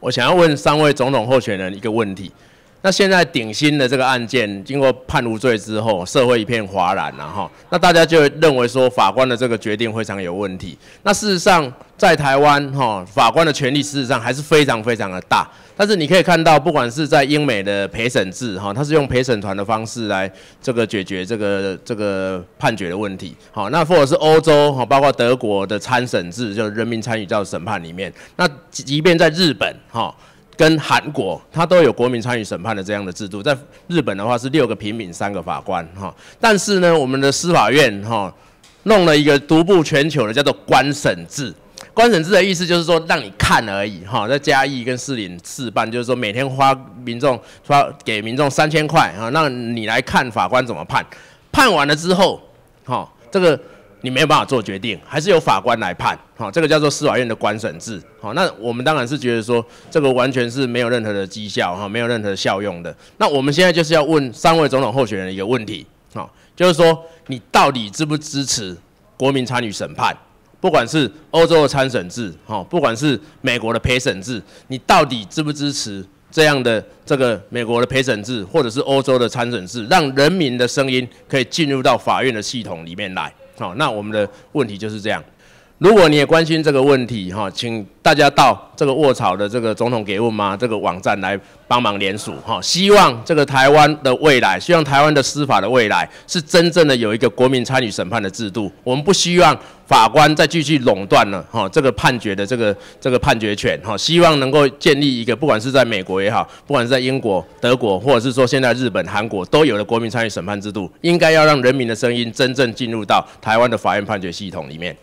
我想要问三位总统候选人一个问题。那现在顶新的这个案件经过判无罪之后，社会一片哗然，然哈。那大家就认为说法官的这个决定非常有问题。那事实上，在台湾，哈法官的权力事实上还是非常非常的大。但是你可以看到，不管是在英美的陪审制，哈它是用陪审团的方式来这个解决这个这个判决的问题。好，那或者是欧洲，哈包括德国的参审制，就人民参与到审判里面。那即便在日本，哈。跟韩国，它都有国民参与审判的这样的制度。在日本的话是六个平民三个法官，哈。但是呢，我们的司法院哈弄了一个独步全球的叫做“官审制”。官审制的意思就是说让你看而已，哈。在嘉义跟士林示办，就是说每天花民众花给民众三千块啊，让你来看法官怎么判。判完了之后，哈，这个。你没有办法做决定，还是由法官来判。好，这个叫做司法院的官审制。好，那我们当然是觉得说，这个完全是没有任何的绩效，哈，没有任何效用的。那我们现在就是要问三位总统候选人一个问题，好，就是说你到底支不支持国民参与审判？不管是欧洲的参审制，哈，不管是美国的陪审制，你到底支不支持这样的这个美国的陪审制，或者是欧洲的参审制，让人民的声音可以进入到法院的系统里面来？好，那我们的问题就是这样。如果你也关心这个问题，哈，请大家到这个卧草的这个总统给问吗这个网站来帮忙联署，哈，希望这个台湾的未来，希望台湾的司法的未来是真正的有一个国民参与审判的制度。我们不希望法官再继续垄断了，哈，这个判决的这个这个判决权，哈，希望能够建立一个，不管是在美国也好，不管是在英国、德国，或者是说现在日本、韩国都有的国民参与审判制度，应该要让人民的声音真正进入到台湾的法院判决系统里面。